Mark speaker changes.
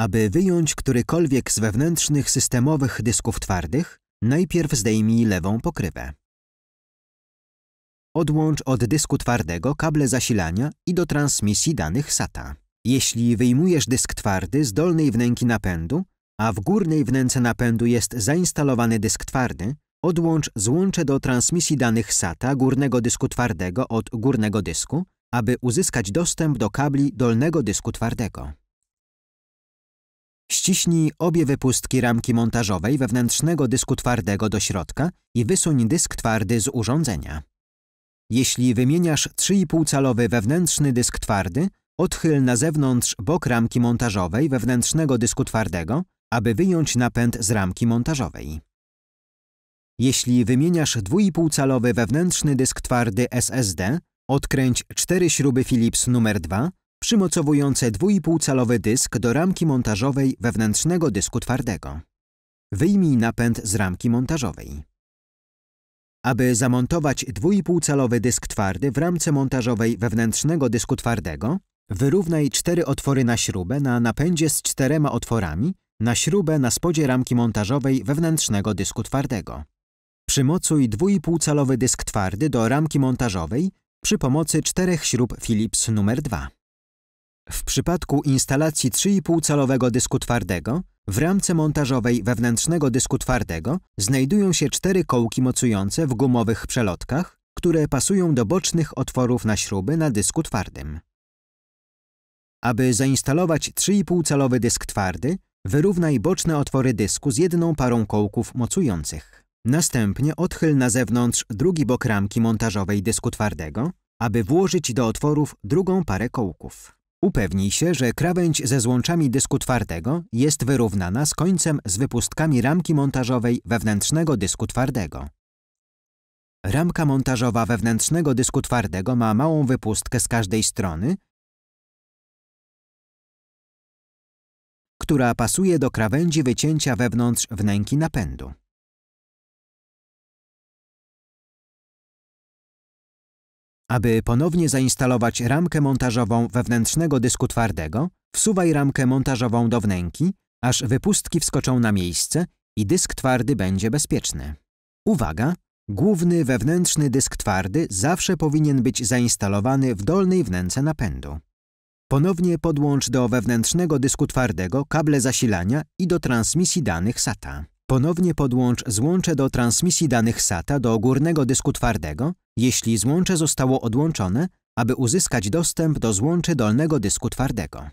Speaker 1: Aby wyjąć którykolwiek z wewnętrznych
Speaker 2: systemowych dysków twardych, najpierw zdejmij lewą pokrywę. Odłącz od dysku twardego kable zasilania i do transmisji danych SATA. Jeśli wyjmujesz dysk twardy z dolnej wnęki napędu, a w górnej wnęce napędu jest zainstalowany dysk twardy, odłącz złącze do transmisji danych SATA górnego dysku twardego od górnego dysku, aby uzyskać dostęp do kabli dolnego dysku twardego. Wciśnij obie wypustki ramki montażowej wewnętrznego dysku twardego do środka i wysuń dysk twardy z urządzenia. Jeśli wymieniasz 3,5-calowy wewnętrzny dysk twardy, odchyl na zewnątrz bok ramki montażowej wewnętrznego dysku twardego, aby wyjąć napęd z ramki montażowej. Jeśli wymieniasz 2,5-calowy wewnętrzny dysk twardy SSD, odkręć 4 śruby Philips numer 2 przymocowujące 2,5-calowy dysk do ramki montażowej wewnętrznego dysku twardego. Wyjmij napęd z ramki montażowej. Aby zamontować 2,5-calowy dysk twardy w ramce montażowej wewnętrznego dysku twardego, wyrównaj cztery otwory na śrubę na napędzie z czterema otworami na śrubę na spodzie ramki montażowej wewnętrznego dysku twardego. Przymocuj 2,5-calowy dysk twardy do ramki montażowej przy pomocy czterech śrub Philips numer 2. W przypadku instalacji 3,5-calowego dysku twardego w ramce montażowej wewnętrznego dysku twardego znajdują się cztery kołki mocujące w gumowych przelotkach, które pasują do bocznych otworów na śruby na dysku twardym. Aby zainstalować 3,5-calowy dysk twardy, wyrównaj boczne otwory dysku z jedną parą kołków mocujących. Następnie odchyl na zewnątrz drugi bok ramki montażowej dysku twardego, aby włożyć do otworów drugą parę kołków. Upewnij się, że krawędź ze złączami dysku twardego jest wyrównana z końcem z wypustkami ramki montażowej wewnętrznego dysku twardego. Ramka montażowa wewnętrznego dysku twardego ma małą wypustkę z każdej strony,
Speaker 1: która pasuje do krawędzi wycięcia wewnątrz wnęki napędu.
Speaker 2: Aby ponownie zainstalować ramkę montażową wewnętrznego dysku twardego, wsuwaj ramkę montażową do wnęki, aż wypustki wskoczą na miejsce i dysk twardy będzie bezpieczny. Uwaga! Główny wewnętrzny dysk twardy zawsze powinien być zainstalowany w dolnej wnęce napędu. Ponownie podłącz do wewnętrznego dysku twardego kable zasilania i do transmisji danych SATA. Ponownie podłącz złącze do transmisji danych SATA do górnego dysku twardego jeśli złącze zostało odłączone, aby uzyskać dostęp do złączy dolnego dysku
Speaker 1: twardego.